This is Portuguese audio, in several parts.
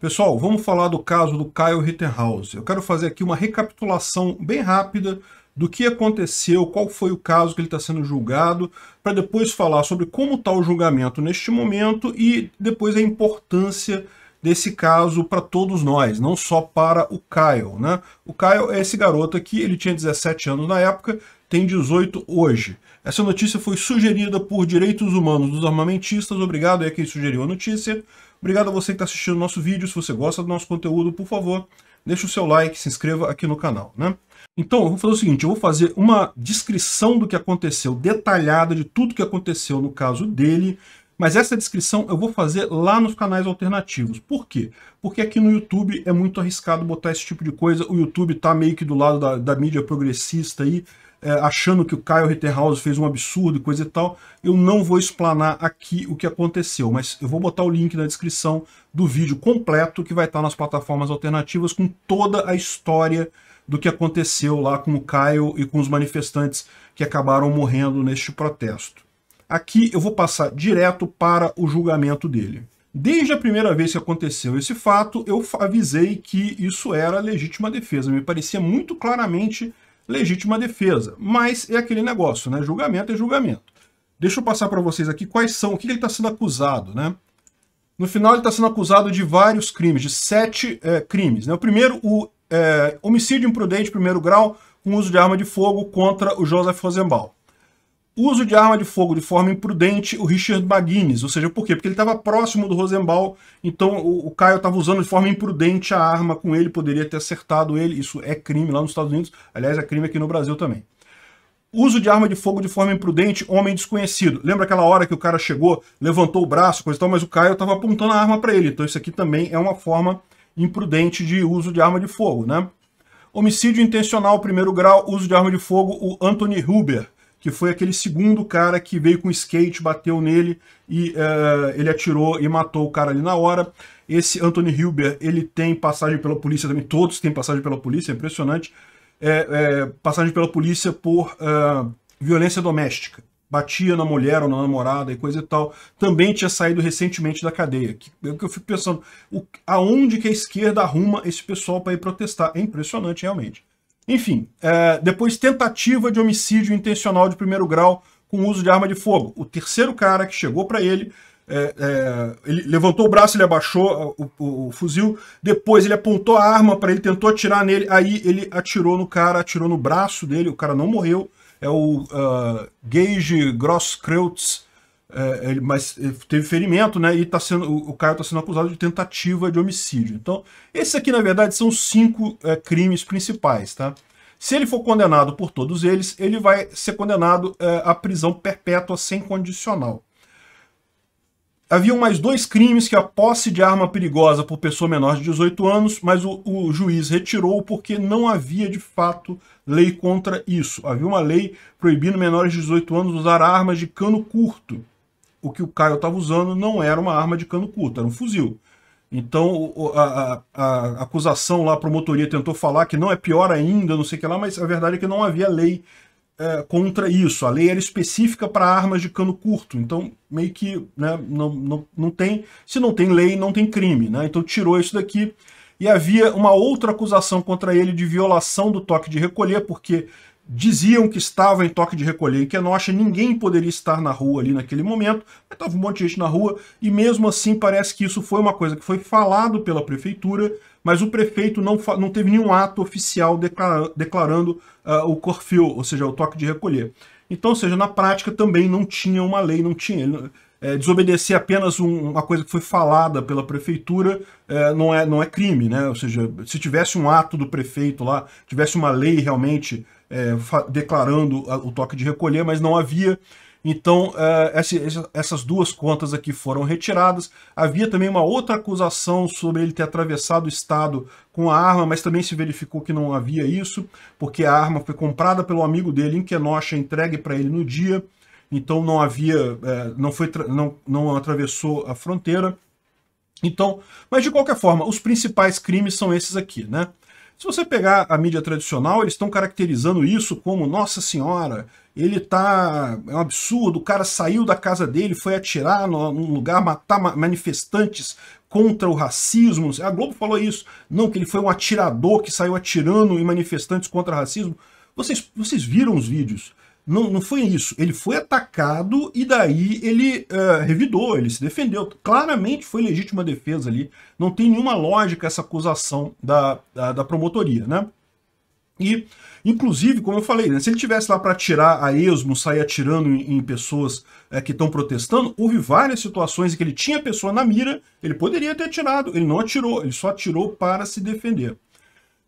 Pessoal, vamos falar do caso do Kyle Rittenhouse. Eu quero fazer aqui uma recapitulação bem rápida do que aconteceu, qual foi o caso que ele está sendo julgado, para depois falar sobre como está o julgamento neste momento e depois a importância desse caso para todos nós, não só para o Kyle. Né? O Kyle é esse garoto aqui, ele tinha 17 anos na época, tem 18 hoje. Essa notícia foi sugerida por Direitos Humanos dos Armamentistas, obrigado aí é quem sugeriu a notícia, Obrigado a você que está assistindo o nosso vídeo. Se você gosta do nosso conteúdo, por favor, deixe o seu like, se inscreva aqui no canal, né? Então, eu vou fazer o seguinte, eu vou fazer uma descrição do que aconteceu, detalhada de tudo que aconteceu no caso dele, mas essa descrição eu vou fazer lá nos canais alternativos. Por quê? Porque aqui no YouTube é muito arriscado botar esse tipo de coisa, o YouTube está meio que do lado da, da mídia progressista aí, é, achando que o Kyle Ritterhouse fez um absurdo e coisa e tal. Eu não vou explanar aqui o que aconteceu, mas eu vou botar o link na descrição do vídeo completo que vai estar nas plataformas alternativas com toda a história do que aconteceu lá com o Kyle e com os manifestantes que acabaram morrendo neste protesto. Aqui eu vou passar direto para o julgamento dele. Desde a primeira vez que aconteceu esse fato, eu avisei que isso era legítima defesa. Me parecia muito claramente legítima defesa. Mas é aquele negócio, né? Julgamento é julgamento. Deixa eu passar para vocês aqui quais são, o que ele está sendo acusado, né? No final, ele está sendo acusado de vários crimes, de sete é, crimes. Né? O primeiro, o é, homicídio imprudente, primeiro grau, com uso de arma de fogo contra o Joseph Rosenbaum uso de arma de fogo de forma imprudente, o Richard Baguines. Ou seja, por quê? Porque ele estava próximo do Rosenbaum, então o, o Caio estava usando de forma imprudente a arma com ele, poderia ter acertado ele. Isso é crime lá nos Estados Unidos, aliás, é crime aqui no Brasil também. Uso de arma de fogo de forma imprudente, homem desconhecido. Lembra aquela hora que o cara chegou, levantou o braço, coisa e tal, mas o Caio estava apontando a arma para ele. Então isso aqui também é uma forma imprudente de uso de arma de fogo, né? Homicídio intencional, primeiro grau, uso de arma de fogo, o Anthony Huber que foi aquele segundo cara que veio com skate, bateu nele e uh, ele atirou e matou o cara ali na hora. Esse Anthony Hilbert, ele tem passagem pela polícia também, todos têm passagem pela polícia, é impressionante. É, é, passagem pela polícia por uh, violência doméstica. Batia na mulher ou na namorada e coisa e tal. Também tinha saído recentemente da cadeia. Que, eu, é que eu fico pensando, o, aonde que a esquerda arruma esse pessoal para ir protestar? É impressionante, realmente. Enfim, é, depois tentativa de homicídio intencional de primeiro grau com uso de arma de fogo. O terceiro cara que chegou para ele, é, é, ele levantou o braço, ele abaixou o, o, o fuzil, depois ele apontou a arma para ele, tentou atirar nele, aí ele atirou no cara, atirou no braço dele, o cara não morreu. É o uh, Gage Grosskreutz, é, ele, mas é, teve ferimento, né? E tá sendo, o, Caio cara está sendo acusado de tentativa de homicídio. Então, esses aqui, na verdade, são cinco é, crimes principais, tá? Se ele for condenado por todos eles, ele vai ser condenado é, à prisão perpétua sem condicional. Havia mais dois crimes, que a posse de arma perigosa por pessoa menor de 18 anos, mas o, o juiz retirou porque não havia, de fato, lei contra isso. Havia uma lei proibindo menores de 18 anos usar armas de cano curto o que o Caio estava usando não era uma arma de cano curto, era um fuzil. Então a, a, a, acusação lá, a promotoria tentou falar que não é pior ainda, não sei o que lá, mas a verdade é que não havia lei é, contra isso. A lei era específica para armas de cano curto. Então, meio que né, não, não, não tem. Se não tem lei, não tem crime. Né? Então tirou isso daqui. E havia uma outra acusação contra ele de violação do toque de recolher, porque diziam que estava em toque de recolher em Kenosha, ninguém poderia estar na rua ali naquele momento, mas estava um monte de gente na rua, e mesmo assim parece que isso foi uma coisa que foi falado pela prefeitura, mas o prefeito não, não teve nenhum ato oficial declara declarando uh, o corfio, ou seja, o toque de recolher. Então, ou seja, na prática também não tinha uma lei, não tinha é, desobedecer apenas um, uma coisa que foi falada pela prefeitura é, não, é, não é crime, né? Ou seja, se tivesse um ato do prefeito lá, tivesse uma lei realmente é, declarando o toque de recolher, mas não havia. Então, é, essas duas contas aqui foram retiradas. Havia também uma outra acusação sobre ele ter atravessado o Estado com a arma, mas também se verificou que não havia isso, porque a arma foi comprada pelo amigo dele em Kenosha, entregue para ele no dia então não havia, é, não, foi, não, não atravessou a fronteira. Então, mas de qualquer forma, os principais crimes são esses aqui, né? Se você pegar a mídia tradicional, eles estão caracterizando isso como Nossa Senhora, ele tá. É um absurdo, o cara saiu da casa dele, foi atirar num lugar, matar manifestantes contra o racismo. A Globo falou isso. Não, que ele foi um atirador que saiu atirando em manifestantes contra o racismo. Vocês, vocês viram os vídeos. Não, não foi isso. Ele foi atacado e daí ele uh, revidou, ele se defendeu. Claramente foi legítima defesa ali. Não tem nenhuma lógica essa acusação da, da, da promotoria, né? E, inclusive, como eu falei, né, se ele tivesse lá para atirar a esmo, sair atirando em, em pessoas é, que estão protestando, houve várias situações em que ele tinha a pessoa na mira, ele poderia ter atirado, ele não atirou, ele só atirou para se defender.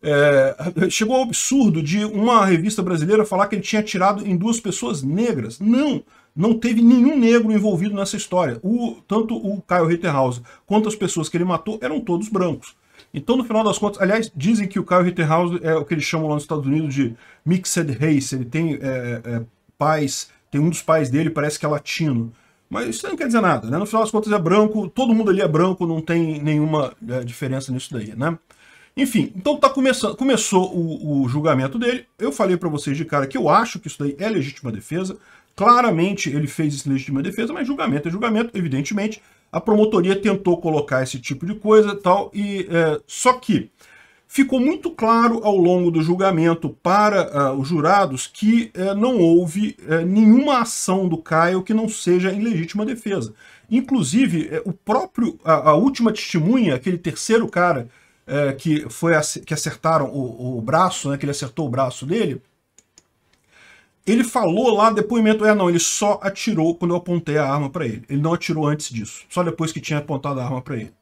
É, chegou ao absurdo de uma revista brasileira falar que ele tinha atirado em duas pessoas negras. Não, não teve nenhum negro envolvido nessa história. O, tanto o Kyle Rittenhouse quanto as pessoas que ele matou eram todos brancos. Então, no final das contas, aliás, dizem que o Kyle Rittenhouse é o que eles chamam lá nos Estados Unidos de mixed race. Ele tem é, é, pais, tem um dos pais dele, parece que é latino. Mas isso não quer dizer nada, né? No final das contas é branco, todo mundo ali é branco, não tem nenhuma é, diferença nisso daí, né? Enfim, então tá começando, começou o, o julgamento dele. Eu falei para vocês de cara que eu acho que isso daí é legítima defesa. Claramente ele fez isso legítima defesa, mas julgamento é julgamento, evidentemente. A promotoria tentou colocar esse tipo de coisa tal, e é, só que ficou muito claro ao longo do julgamento para uh, os jurados que uh, não houve uh, nenhuma ação do Caio que não seja em legítima defesa. Inclusive, é, o próprio a última testemunha, aquele terceiro cara é, que, foi, que acertaram o, o braço, né, que ele acertou o braço dele, ele falou lá, depoimento, é não, ele só atirou quando eu apontei a arma para ele. Ele não atirou antes disso, só depois que tinha apontado a arma para ele.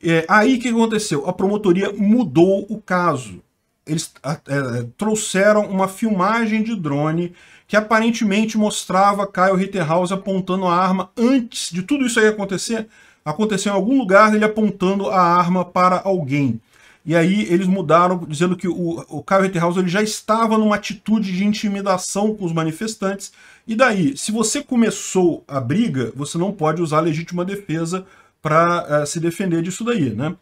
É, aí o que aconteceu? A promotoria mudou o caso. Eles é, trouxeram uma filmagem de drone que aparentemente mostrava Kyle Rittenhouse apontando a arma antes de tudo isso aí acontecer, aconteceu em algum lugar ele apontando a arma para alguém. E aí eles mudaram, dizendo que o, o Kyle Rittenhouse ele já estava numa atitude de intimidação com os manifestantes. E daí, se você começou a briga, você não pode usar legítima defesa para uh, eh, se defender disso daí, né?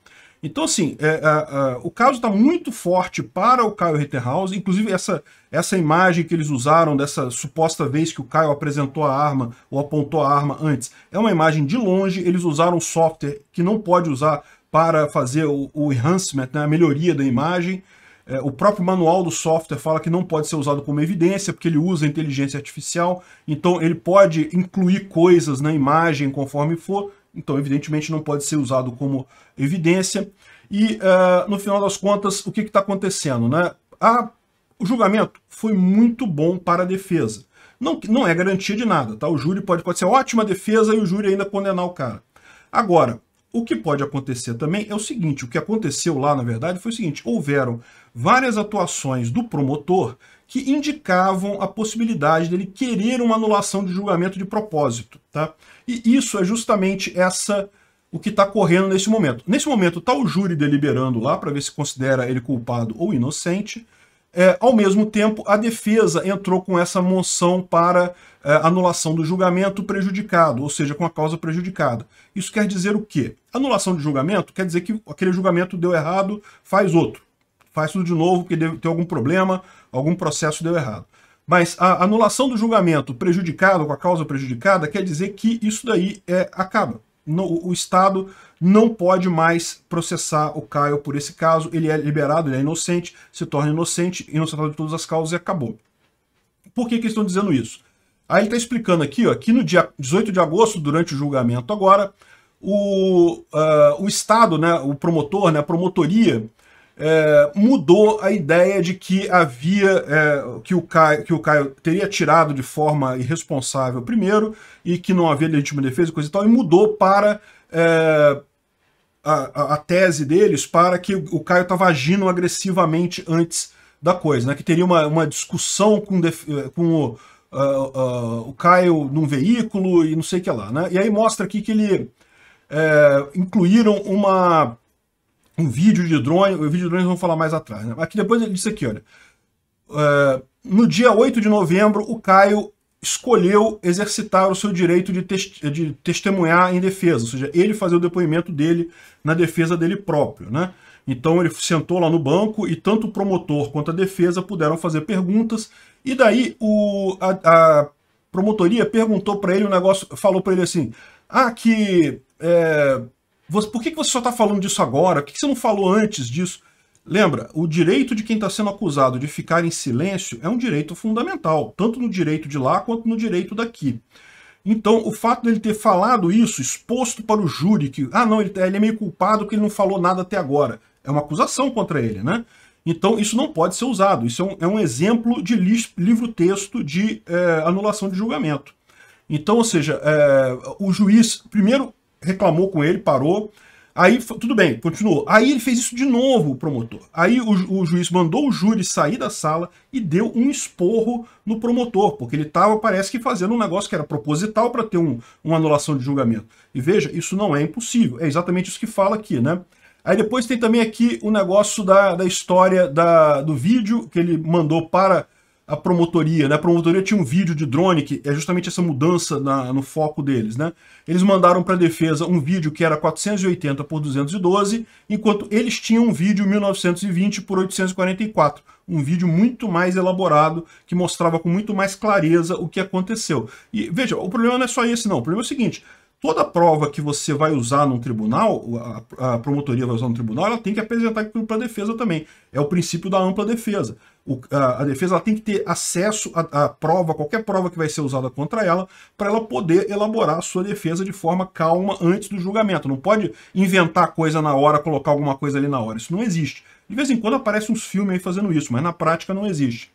Então, assim, é, é, é, o caso está muito forte para o Caio Ritterhaus, inclusive essa, essa imagem que eles usaram dessa suposta vez que o Caio apresentou a arma ou apontou a arma antes, é uma imagem de longe, eles usaram software que não pode usar para fazer o, o enhancement, né, a melhoria da imagem, é, o próprio manual do software fala que não pode ser usado como evidência, porque ele usa inteligência artificial, então ele pode incluir coisas na imagem conforme for, então, evidentemente, não pode ser usado como evidência. E, uh, no final das contas, o que está acontecendo? Né? A, o julgamento foi muito bom para a defesa. Não, não é garantia de nada, tá? O júri pode, pode ser ótima defesa e o júri ainda condenar o cara. Agora, o que pode acontecer também é o seguinte, o que aconteceu lá, na verdade, foi o seguinte, houveram várias atuações do promotor que indicavam a possibilidade dele querer uma anulação de julgamento de propósito. Tá? E isso é justamente essa o que está correndo nesse momento. Nesse momento está o júri deliberando lá para ver se considera ele culpado ou inocente. É, ao mesmo tempo, a defesa entrou com essa moção para é, anulação do julgamento prejudicado, ou seja, com a causa prejudicada. Isso quer dizer o quê? Anulação de julgamento quer dizer que aquele julgamento deu errado, faz outro faz tudo de novo porque tem algum problema, algum processo deu errado. Mas a anulação do julgamento prejudicado, com a causa prejudicada, quer dizer que isso daí é, acaba. No, o Estado não pode mais processar o Caio por esse caso, ele é liberado, ele é inocente, se torna inocente, inocentado de todas as causas e acabou. Por que, que eles estão dizendo isso? Aí ele está explicando aqui, ó, que no dia 18 de agosto, durante o julgamento agora, o, uh, o Estado, né, o promotor, né, a promotoria, é, mudou a ideia de que havia é, que, o Caio, que o Caio teria tirado de forma irresponsável primeiro e que não havia legítima defesa e coisa e tal, e mudou para é, a, a, tese deles para que o Caio estava agindo agressivamente antes da coisa, né? que teria uma, uma discussão com, def, é, com o, uh, uh, o Caio num veículo e não sei o que lá. Né? E aí mostra aqui que ele é, incluíram uma um vídeo de drone, o vídeo de drones vamos falar mais atrás. Né? Aqui depois ele disse aqui, olha, uh, no dia 8 de novembro, o Caio escolheu exercitar o seu direito de, te de, testemunhar em defesa, ou seja, ele fazer o depoimento dele na defesa dele próprio, né? Então ele sentou lá no banco e tanto o promotor quanto a defesa puderam fazer perguntas e daí o, a, a promotoria perguntou para ele um negócio, falou para ele assim, ah, que é, por que, que você só está falando disso agora? Por que, que você não falou antes disso? Lembra, o direito de quem está sendo acusado de ficar em silêncio é um direito fundamental, tanto no direito de lá quanto no direito daqui. Então, o fato dele ter falado isso, exposto para o júri, que, ah, não, ele, ele é meio culpado porque ele não falou nada até agora, é uma acusação contra ele, né? Então, isso não pode ser usado. Isso é um, é um exemplo de livro-texto de é, anulação de julgamento. Então, ou seja, é, o juiz, primeiro, reclamou com ele, parou. Aí, tudo bem, continuou. Aí ele fez isso de novo, o promotor. Aí o, o, juiz mandou o júri sair da sala e deu um esporro no promotor, porque ele estava, parece que, fazendo um negócio que era proposital para ter um, uma anulação de julgamento. E veja, isso não é impossível. É exatamente isso que fala aqui, né? Aí depois tem também aqui o negócio da, da história da, do vídeo que ele mandou para a promotoria, né? A promotoria tinha um vídeo de drone que é justamente essa mudança na, no foco deles, né? Eles mandaram para a defesa um vídeo que era 480 por 212, enquanto eles tinham um vídeo 1920 por 844, um vídeo muito mais elaborado que mostrava com muito mais clareza o que aconteceu. E veja, o problema não é só esse não, o problema é o seguinte, toda prova que você vai usar num tribunal, a, promotoria vai usar no tribunal, ela tem que apresentar aquilo para a defesa também. É o princípio da ampla defesa o, a, a, defesa ela tem que ter acesso à prova, qualquer prova que vai ser usada contra ela, para ela poder elaborar a sua defesa de forma calma antes do julgamento. Não pode inventar coisa na hora, colocar alguma coisa ali na hora. Isso não existe. De vez em quando aparecem uns filmes aí fazendo isso, mas na prática não existe.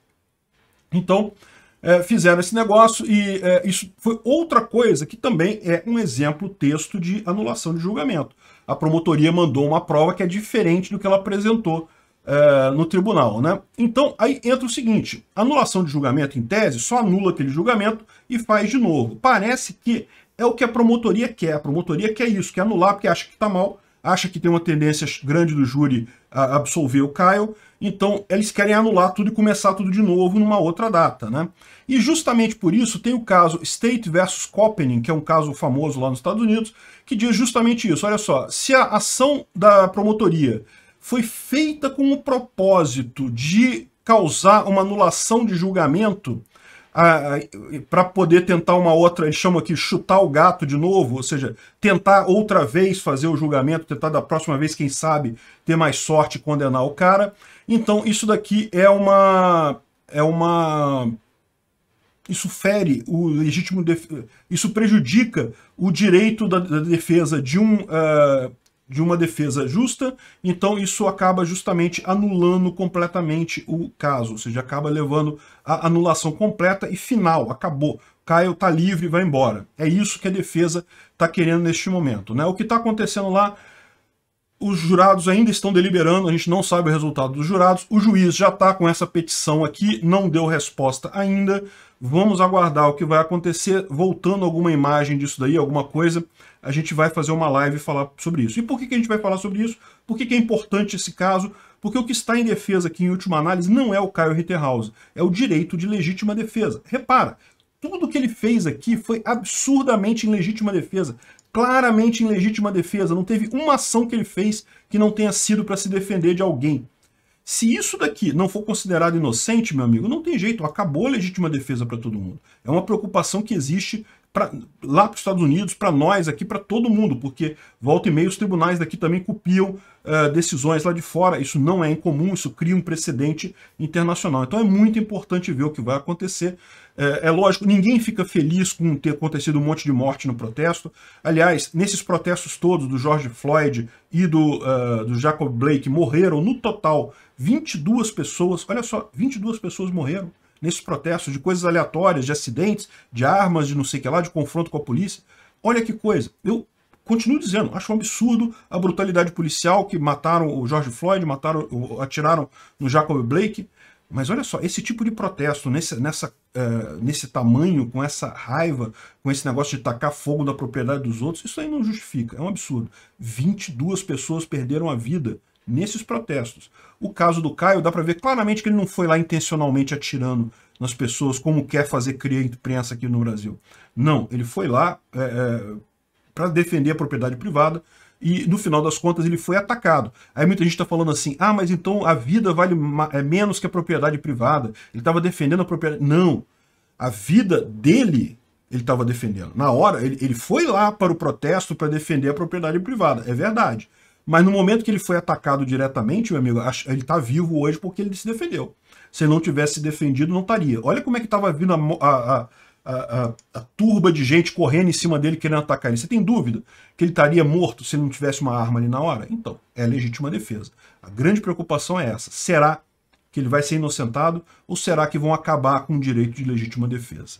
Então, é, fizeram esse negócio e é, isso foi outra coisa que também é um exemplo texto de anulação de julgamento. A promotoria mandou uma prova que é diferente do que ela apresentou é, no tribunal. Né? Então, aí entra o seguinte, anulação de julgamento em tese só anula aquele julgamento e faz de novo. Parece que é o que a promotoria quer. A promotoria quer isso, quer anular porque acha que está mal, acha que tem uma tendência grande do júri a absolver o Caio, então eles querem anular tudo e começar tudo de novo numa outra data, né? E justamente por isso tem o caso State versus Copenhagen, que é um caso famoso lá nos Estados Unidos, que diz justamente isso. Olha só, se a ação da promotoria foi feita com o propósito de causar uma anulação de julgamento ah, ah, para poder tentar uma outra, eles chamam aqui chutar o gato de novo, ou seja, tentar outra vez fazer o julgamento, tentar da próxima vez, quem sabe, ter mais sorte e condenar o cara. Então, isso daqui é uma. É uma. Isso fere o legítimo. Def... Isso prejudica o direito da, da defesa de um uh, de uma defesa justa, então isso acaba justamente anulando completamente o caso, ou seja, acaba levando a anulação completa e final, acabou. Caio está livre, e vai embora. É isso que a defesa está querendo neste momento. Né? O que está acontecendo lá, os jurados ainda estão deliberando, a gente não sabe o resultado dos jurados, o juiz já está com essa petição aqui, não deu resposta ainda, Vamos aguardar o que vai acontecer. Voltando alguma imagem disso daí, alguma coisa, a gente vai fazer uma live e falar sobre isso. E por que, que a gente vai falar sobre isso? Por que, que é importante esse caso? Porque o que está em defesa aqui, em última análise, não é o Caio Ritterhouse, é o direito de legítima defesa. Repara, tudo que ele fez aqui foi absurdamente em legítima defesa, claramente em legítima defesa. Não teve uma ação que ele fez que não tenha sido para se defender de alguém. Se isso daqui não for considerado inocente, meu amigo, não tem jeito, acabou a legítima defesa para todo mundo. É uma preocupação que existe pra, lá para os Estados Unidos, para nós aqui, para todo mundo, porque volta e meia os tribunais daqui também copiam uh, decisões lá de fora. Isso não é incomum, isso cria um precedente internacional. Então é muito importante ver o que vai acontecer. É, é lógico, ninguém fica feliz com ter acontecido um monte de morte no protesto. Aliás, nesses protestos todos do George Floyd e do, uh, do Jacob Blake morreram no total 22 pessoas. Olha só, 22 pessoas morreram nesses protestos de coisas aleatórias, de acidentes, de armas, de não sei o que lá, de confronto com a polícia. Olha que coisa. Eu continuo dizendo, acho um absurdo a brutalidade policial que mataram o George Floyd, mataram, atiraram no Jacob Blake. Mas olha só, esse tipo de protesto nesse, nessa, uh, nesse tamanho, com essa raiva, com esse negócio de tacar fogo da propriedade dos outros, isso aí não justifica, é um absurdo. 22 pessoas perderam a vida nesses protestos. O caso do Caio dá para ver claramente que ele não foi lá intencionalmente atirando nas pessoas como quer fazer a imprensa aqui no Brasil. Não, ele foi lá é, é, para defender a propriedade privada e no final das contas ele foi atacado. Aí muita gente está falando assim, ah, mas então a vida vale é menos que a propriedade privada. Ele estava defendendo a propriedade... Não, a vida dele ele estava defendendo. Na hora, ele, ele foi lá para o protesto para defender a propriedade privada, é verdade. Mas no momento que ele foi atacado diretamente, meu amigo, ele está vivo hoje porque ele se defendeu. Se ele não tivesse se defendido, não estaria. Olha como é que estava vindo a, a, a, a, turba de gente correndo em cima dele querendo atacar ele. Você tem dúvida que ele estaria morto se ele não tivesse uma arma ali na hora? Então, é legítima defesa. A grande preocupação é essa. Será que ele vai ser inocentado ou será que vão acabar com o direito de legítima defesa?